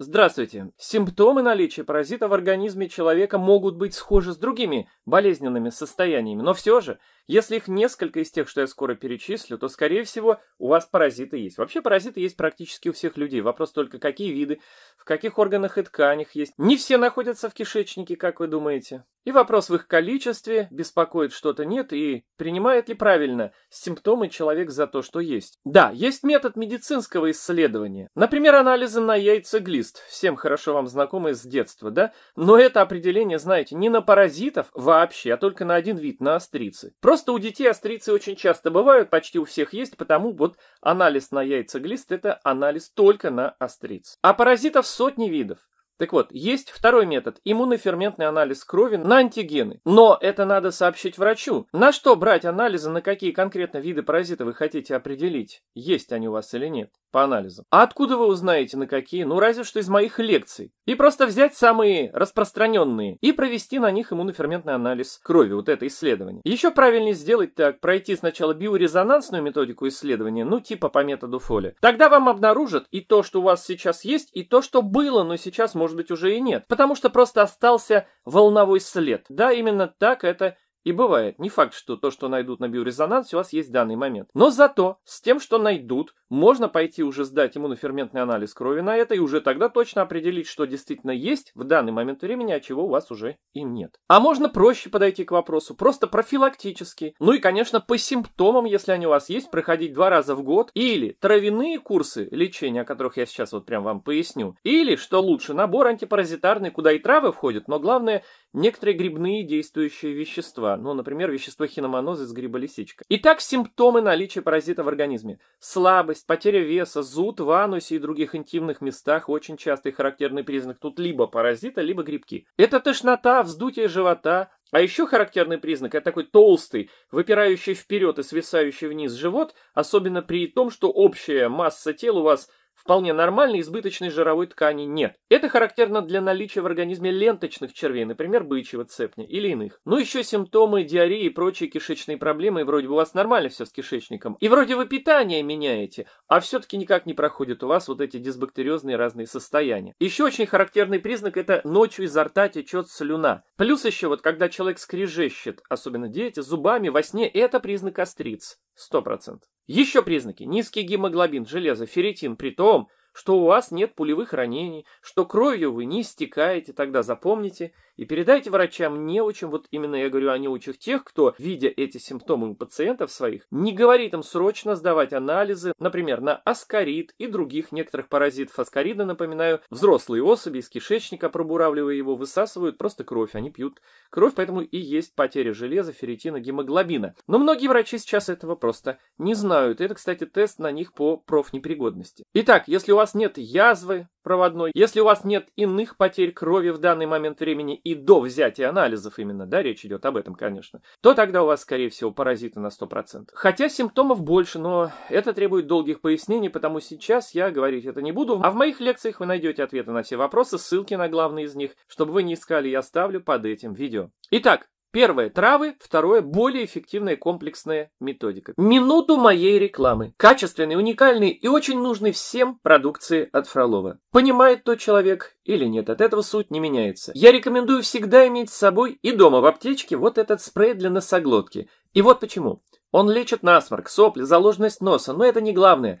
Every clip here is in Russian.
Здравствуйте. Симптомы наличия паразита в организме человека могут быть схожи с другими болезненными состояниями, но все же, если их несколько из тех, что я скоро перечислю, то, скорее всего, у вас паразиты есть. Вообще паразиты есть практически у всех людей. Вопрос только, какие виды, в каких органах и тканях есть. Не все находятся в кишечнике, как вы думаете. И вопрос в их количестве, беспокоит что-то нет и принимает ли правильно симптомы человек за то, что есть. Да, есть метод медицинского исследования. Например, анализы на яйца глист, всем хорошо вам знакомы с детства, да? Но это определение, знаете, не на паразитов вообще, а только на один вид, на острицы. Просто у детей острицы очень часто бывают, почти у всех есть, потому вот анализ на яйца глист это анализ только на остриц. А паразитов сотни видов. Так вот, есть второй метод – иммуноферментный анализ крови на антигены. Но это надо сообщить врачу. На что брать анализы, на какие конкретно виды паразита вы хотите определить, есть они у вас или нет, по анализам. А откуда вы узнаете, на какие? Ну, разве что из моих лекций. И просто взять самые распространенные и провести на них иммуноферментный анализ крови, вот это исследование. Еще правильнее сделать так, пройти сначала биорезонансную методику исследования, ну, типа по методу Фоли. Тогда вам обнаружат и то, что у вас сейчас есть, и то, что было, но сейчас может может быть, уже и нет, потому что просто остался волновой след. Да, именно так это и бывает, не факт, что то, что найдут на биорезонансе, у вас есть в данный момент. Но зато с тем, что найдут, можно пойти уже сдать иммуноферментный анализ крови на это и уже тогда точно определить, что действительно есть в данный момент времени, а чего у вас уже им нет. А можно проще подойти к вопросу, просто профилактически. Ну и, конечно, по симптомам, если они у вас есть, проходить два раза в год. Или травяные курсы лечения, о которых я сейчас вот прям вам поясню. Или, что лучше, набор антипаразитарный, куда и травы входят, но главное, некоторые грибные действующие вещества, ну, например, вещество хиномоноза из гриба лисичка. Итак, симптомы наличия паразита в организме. Слабость, потеря веса, зуд в анусе и других интимных местах очень частый характерный признак. Тут либо паразита, либо грибки. Это тошнота, вздутие живота, а еще характерный признак – это такой толстый, выпирающий вперед и свисающий вниз живот, особенно при том, что общая масса тела у вас вполне нормальной избыточной жировой ткани нет. Это характерно для наличия в организме ленточных червей, например, бычьего цепня или иных. Ну еще симптомы диареи и прочие кишечные проблемы, и вроде бы у вас нормально все с кишечником, и вроде вы питание меняете, а все-таки никак не проходят у вас вот эти дисбактериозные разные состояния. Еще очень характерный признак – это ночью изо рта течет слюна. Плюс еще вот когда человек скрежещет, особенно дети, зубами во сне – это признак остриц. 100%. Еще признаки. Низкий гемоглобин, железо, ферритин, при том, что у вас нет пулевых ранений, что кровью вы не истекаете, тогда запомните – и передайте врачам неучим, вот именно я говорю о неучих тех, кто, видя эти симптомы у пациентов своих, не говорит им срочно сдавать анализы, например, на аскорид и других некоторых паразитов аскарида, напоминаю, взрослые особи из кишечника, пробуравливая его, высасывают просто кровь, они пьют кровь, поэтому и есть потеря железа, ферритина, гемоглобина. Но многие врачи сейчас этого просто не знают. Это, кстати, тест на них по профнепригодности. Итак, если у вас нет язвы, проводной, если у вас нет иных потерь крови в данный момент времени и до взятия анализов именно, да, речь идет об этом, конечно, то тогда у вас, скорее всего, паразиты на 100%. Хотя симптомов больше, но это требует долгих пояснений, потому сейчас я говорить это не буду, а в моих лекциях вы найдете ответы на все вопросы, ссылки на главные из них, чтобы вы не искали, я ставлю под этим видео. Итак, Первое – травы, второе – более эффективная комплексная методика. Минуту моей рекламы. Качественный, уникальный и очень нужный всем продукции от Фролова. Понимает тот человек или нет, от этого суть не меняется. Я рекомендую всегда иметь с собой и дома в аптечке вот этот спрей для носоглотки. И вот почему. Он лечит насморк, сопли, заложенность носа, но это не главное.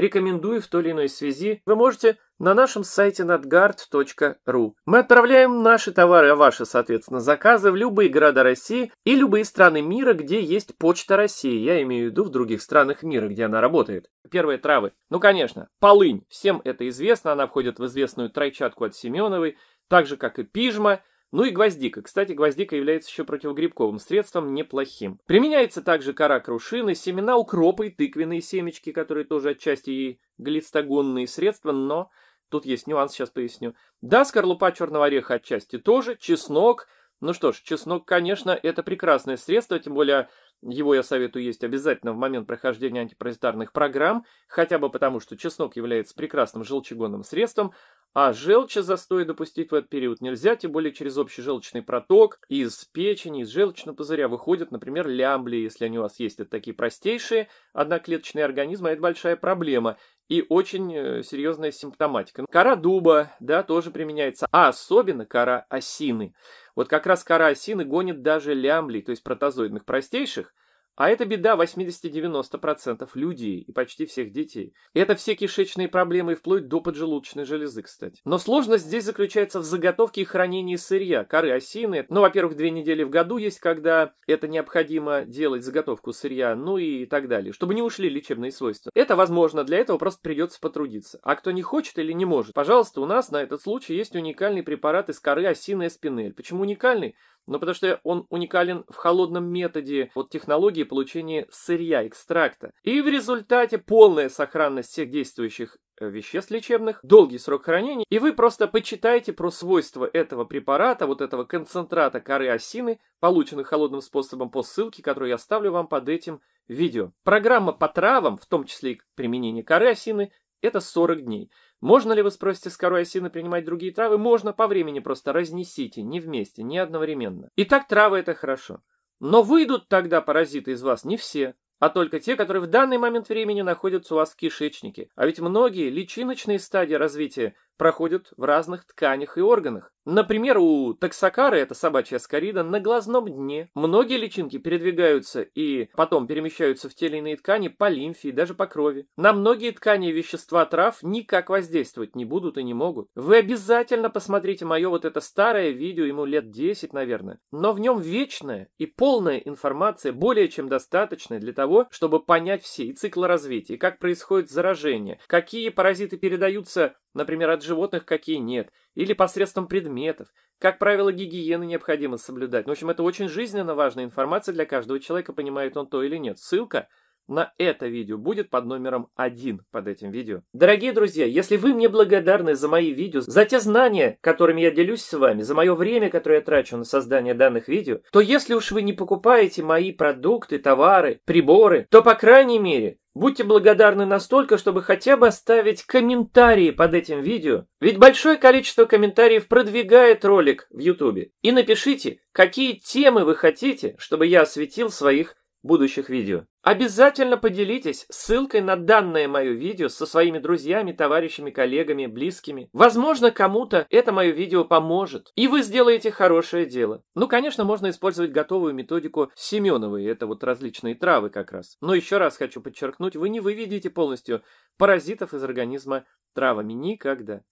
рекомендую в той или иной связи, вы можете на нашем сайте nadgard.ru. Мы отправляем наши товары, а ваши, соответственно, заказы в любые города России и любые страны мира, где есть почта России. Я имею в виду в других странах мира, где она работает. Первые травы. Ну, конечно, полынь. Всем это известно, она входит в известную тройчатку от Семеновой, так же, как и пижма – ну и гвоздика. Кстати, гвоздика является еще противогрибковым средством неплохим. Применяется также кора крушины, семена укропа и тыквенные семечки, которые тоже отчасти и глистогонные средства, но тут есть нюанс, сейчас поясню. Да, скорлупа черного ореха отчасти тоже, чеснок. Ну что ж, чеснок, конечно, это прекрасное средство, тем более его я советую есть обязательно в момент прохождения антипаразитарных программ, хотя бы потому, что чеснок является прекрасным желчегонным средством, а желчи застой допустить в этот период нельзя, тем более через общий желчный проток из печени, из желчного пузыря выходят, например, лямблии, если они у вас есть. Это такие простейшие одноклеточные организмы, а это большая проблема и очень э, серьезная симптоматика. Ну, кора дуба, да, тоже применяется, а особенно кора осины. Вот как раз кора осины гонит даже лямблей, то есть протозоидных простейших, а это беда 80-90% людей и почти всех детей. И Это все кишечные проблемы и вплоть до поджелудочной железы, кстати. Но сложность здесь заключается в заготовке и хранении сырья, коры осины. Ну, во-первых, две недели в году есть, когда это необходимо делать заготовку сырья, ну и так далее, чтобы не ушли лечебные свойства. Это возможно, для этого просто придется потрудиться. А кто не хочет или не может, пожалуйста, у нас на этот случай есть уникальный препарат из коры осины спинель. Почему уникальный? Но ну, потому что он уникален в холодном методе вот технологии получения сырья, экстракта. И в результате полная сохранность всех действующих э, веществ лечебных, долгий срок хранения, и вы просто почитайте про свойства этого препарата, вот этого концентрата коры осины, полученных холодным способом по ссылке, которую я оставлю вам под этим видео. Программа по травам, в том числе и применение коры осины, это 40 дней. Можно ли, вы спросите, с корой осины принимать другие травы? Можно, по времени просто разнесите, не вместе, не одновременно. Итак, травы это хорошо. Но выйдут тогда паразиты из вас не все, а только те, которые в данный момент времени находятся у вас в кишечнике. А ведь многие личиночные стадии развития проходят в разных тканях и органах. Например, у таксокары, это собачья скорида, на глазном дне. Многие личинки передвигаются и потом перемещаются в те или иные ткани по лимфе и даже по крови. На многие ткани вещества трав никак воздействовать не будут и не могут. Вы обязательно посмотрите мое вот это старое видео, ему лет 10, наверное. Но в нем вечная и полная информация, более чем достаточная для того, чтобы понять все и циклы развития, и как происходит заражение, какие паразиты передаются например, от животных какие нет, или посредством предметов. Как правило, гигиены необходимо соблюдать. В общем, это очень жизненно важная информация для каждого человека, понимает он то или нет. Ссылка на это видео будет под номером 1 под этим видео. Дорогие друзья, если вы мне благодарны за мои видео, за те знания, которыми я делюсь с вами, за мое время, которое я трачу на создание данных видео, то если уж вы не покупаете мои продукты, товары, приборы, то по крайней мере Будьте благодарны настолько, чтобы хотя бы оставить комментарии под этим видео, ведь большое количество комментариев продвигает ролик в YouTube. И напишите, какие темы вы хотите, чтобы я осветил в своих будущих видео. Обязательно поделитесь ссылкой на данное мое видео со своими друзьями, товарищами, коллегами, близкими. Возможно, кому-то это мое видео поможет, и вы сделаете хорошее дело. Ну, конечно, можно использовать готовую методику Семеновой, это вот различные травы как раз. Но еще раз хочу подчеркнуть, вы не выведете полностью паразитов из организма травами никогда.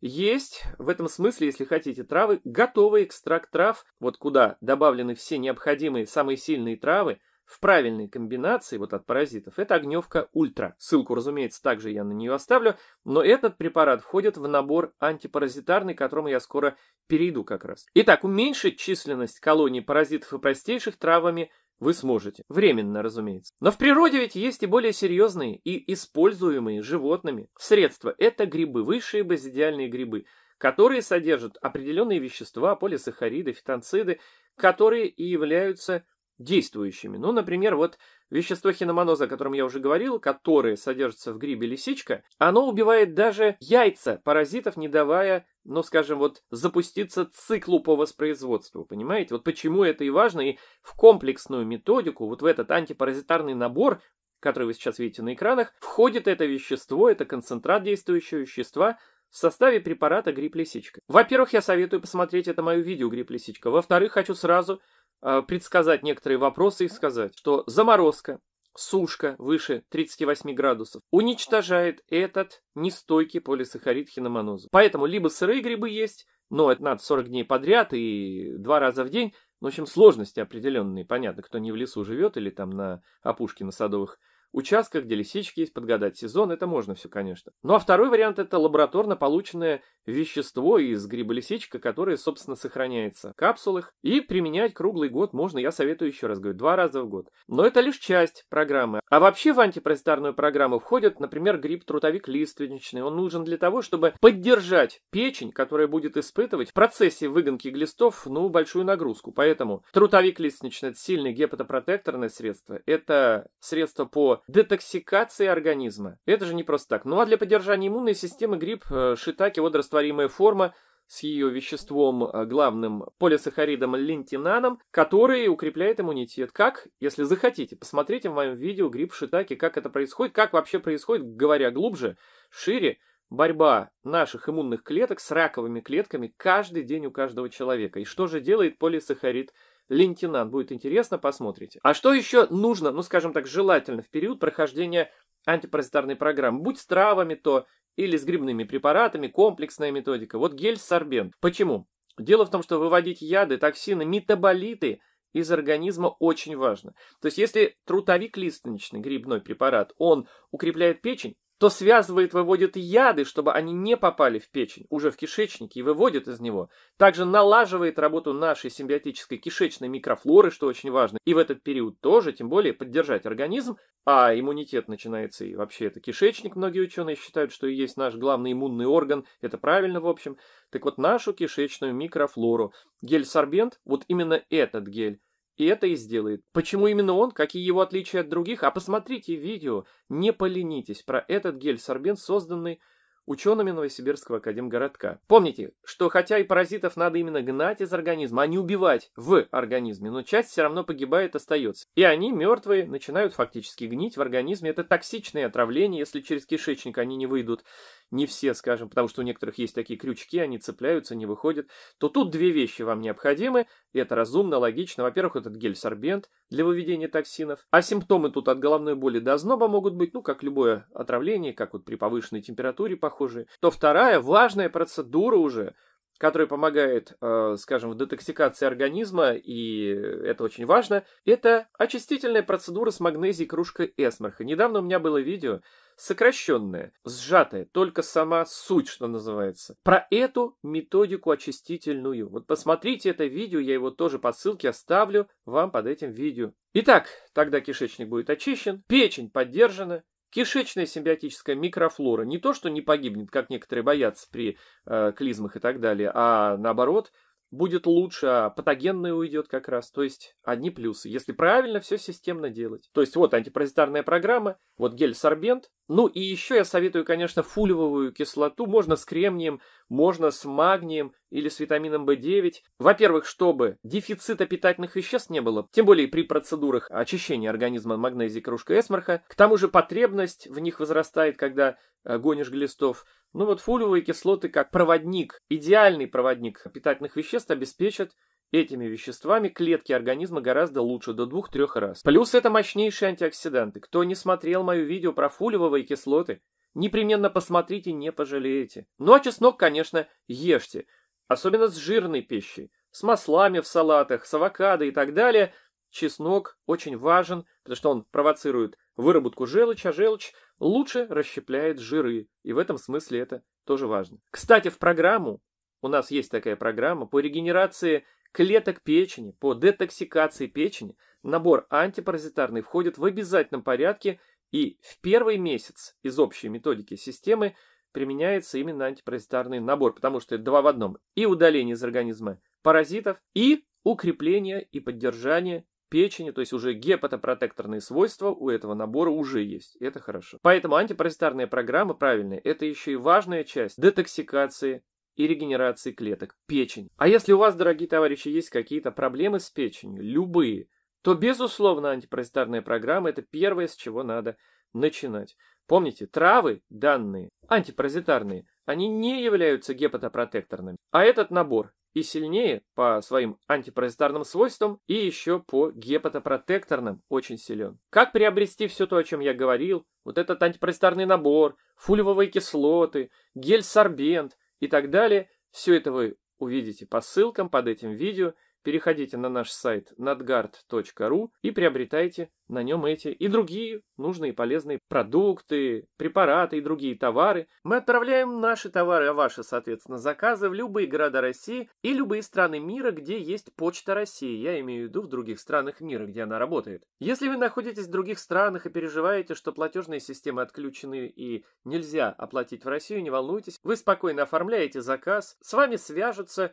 Есть в этом смысле, если хотите, травы, готовый экстракт трав, вот куда добавлены все необходимые, самые сильные травы, в правильной комбинации вот от паразитов, это огневка ультра. Ссылку, разумеется, также я на нее оставлю, но этот препарат входит в набор антипаразитарный, к которому я скоро перейду как раз. Итак, уменьшить численность колоний паразитов и простейших травами вы сможете. Временно, разумеется. Но в природе ведь есть и более серьезные и используемые животными средства. Это грибы, высшие базидиальные грибы, которые содержат определенные вещества, полисахариды, фитонциды, которые и являются действующими. Ну, например, вот вещество хиноманоза, о котором я уже говорил, которое содержится в грибе лисичка, оно убивает даже яйца паразитов, не давая, ну, скажем, вот запуститься циклу по воспроизводству, понимаете? Вот почему это и важно, и в комплексную методику, вот в этот антипаразитарный набор который вы сейчас видите на экранах, входит это вещество, это концентрат действующего вещества в составе препарата грипп-лисичка. Во-первых, я советую посмотреть это мое видео грипп-лисичка. Во-вторых, хочу сразу Э, предсказать некоторые вопросы и сказать, что заморозка, сушка выше 38 градусов уничтожает этот нестойкий полисахарид хиномоноза. Поэтому либо сырые грибы есть, но это надо 40 дней подряд и два раза в день. Ну, в общем, сложности определенные, понятно, кто не в лесу живет или там на опушке на садовых участках, где лисички есть, подгадать сезон, это можно все, конечно. Ну а второй вариант – это лабораторно полученное вещество из гриба лисичка, которое, собственно, сохраняется в капсулах. И применять круглый год можно, я советую еще раз говорю, два раза в год. Но это лишь часть программы. А вообще в антипаразитарную программу входит, например, гриб трутовик лиственничный. Он нужен для того, чтобы поддержать печень, которая будет испытывать в процессе выгонки глистов, ну, большую нагрузку. Поэтому трутовик лиственничный – это сильное гепатопротекторное средство. Это средство по детоксикации организма. Это же не просто так. Ну а для поддержания иммунной системы гриб, э, шитаки, водорастворимая форма с ее веществом, э, главным полисахаридом лентинаном, который укрепляет иммунитет. Как? Если захотите, посмотрите в моем видео гриб шитаки, как это происходит, как вообще происходит, говоря глубже, шире, борьба наших иммунных клеток с раковыми клетками каждый день у каждого человека. И что же делает полисахарид лентинан? лейтенант. Будет интересно, посмотрите. А что еще нужно, ну скажем так, желательно в период прохождения антипаразитарной программы? Будь с травами то, или с грибными препаратами, комплексная методика. Вот гель-сорбент. Почему? Дело в том, что выводить яды, токсины, метаболиты – из организма очень важно. То есть, если трутовик лиственничный грибной препарат, он укрепляет печень, то связывает, выводит яды, чтобы они не попали в печень, уже в кишечник, и выводит из него. Также налаживает работу нашей симбиотической кишечной микрофлоры, что очень важно, и в этот период тоже, тем более, поддержать организм, а иммунитет начинается и вообще это кишечник, многие ученые считают, что и есть наш главный иммунный орган, это правильно в общем. Так вот, нашу кишечную микрофлору, гель-сорбент, вот именно этот гель, и это и сделает. Почему именно он? Какие его отличия от других? А посмотрите видео, не поленитесь, про этот гель-сорбент, созданный учеными Новосибирского академгородка. Помните, что хотя и паразитов надо именно гнать из организма, а не убивать в организме, но часть все равно погибает, остается. И они, мертвые, начинают фактически гнить в организме. Это токсичное отравление, если через кишечник они не выйдут не все, скажем, потому что у некоторых есть такие крючки, они цепляются, не выходят, то тут две вещи вам необходимы, и это разумно, логично. Во-первых, этот гель-сорбент для выведения токсинов, а симптомы тут от головной боли до зноба могут быть, ну, как любое отравление, как вот при повышенной температуре похожие. То вторая важная процедура уже, которая помогает, э, скажем, в детоксикации организма, и это очень важно, это очистительная процедура с магнезией кружкой эсмарха. Недавно у меня было видео, сокращенная, сжатая, только сама суть, что называется. Про эту методику очистительную. Вот посмотрите это видео, я его тоже по ссылке оставлю вам под этим видео. Итак, тогда кишечник будет очищен, печень поддержана, Кишечная симбиотическая микрофлора не то, что не погибнет, как некоторые боятся при э, клизмах и так далее, а наоборот – будет лучше, а патогенное уйдет как раз. То есть одни плюсы, если правильно все системно делать. То есть вот антипаразитарная программа, вот гель-сорбент. Ну и еще я советую, конечно, фулевую кислоту. Можно с кремнием, можно с магнием, или с витамином В9. Во-первых, чтобы дефицита питательных веществ не было, тем более при процедурах очищения организма магнезии кружка эсмарха. К тому же потребность в них возрастает, когда э, гонишь глистов. Ну вот фолиевые кислоты как проводник, идеальный проводник питательных веществ обеспечат Этими веществами клетки организма гораздо лучше до 2-3 раз. Плюс это мощнейшие антиоксиданты. Кто не смотрел мое видео про фулевые кислоты, непременно посмотрите, не пожалеете. Ну а чеснок, конечно, ешьте. Особенно с жирной пищей, с маслами в салатах, с авокадо и так далее. Чеснок очень важен, потому что он провоцирует выработку желчи, а желчь лучше расщепляет жиры. И в этом смысле это тоже важно. Кстати, в программу, у нас есть такая программа по регенерации клеток печени, по детоксикации печени, набор антипаразитарный входит в обязательном порядке и в первый месяц из общей методики системы применяется именно антипаразитарный набор, потому что это два в одном. И удаление из организма паразитов, и укрепление и поддержание печени, то есть уже гепатопротекторные свойства у этого набора уже есть. Это хорошо. Поэтому антипаразитарная программа правильная, это еще и важная часть детоксикации и регенерации клеток печени. А если у вас, дорогие товарищи, есть какие-то проблемы с печенью, любые, то, безусловно, антипаразитарная программа – это первое, с чего надо начинать. Помните, травы, данные, антипаразитарные, они не являются гепатопротекторными. А этот набор и сильнее по своим антипаразитарным свойствам, и еще по гепатопротекторным очень силен. Как приобрести все то, о чем я говорил? Вот этот антипаразитарный набор, фульвовые кислоты, гель-сорбент и так далее. Все это вы увидите по ссылкам под этим видео – переходите на наш сайт nadgard.ru и приобретайте на нем эти и другие нужные и полезные продукты, препараты и другие товары. Мы отправляем наши товары, а ваши, соответственно, заказы в любые города России и любые страны мира, где есть почта России. Я имею в виду в других странах мира, где она работает. Если вы находитесь в других странах и переживаете, что платежные системы отключены и нельзя оплатить в Россию, не волнуйтесь, вы спокойно оформляете заказ, с вами свяжутся